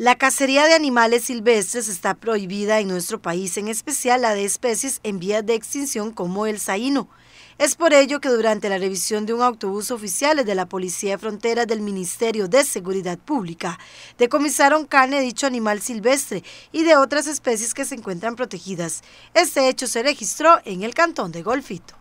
La cacería de animales silvestres está prohibida en nuestro país, en especial la de especies en vías de extinción como el saíno. Es por ello que durante la revisión de un autobús oficiales de la Policía Frontera del Ministerio de Seguridad Pública, decomisaron carne de dicho animal silvestre y de otras especies que se encuentran protegidas. Este hecho se registró en el cantón de Golfito.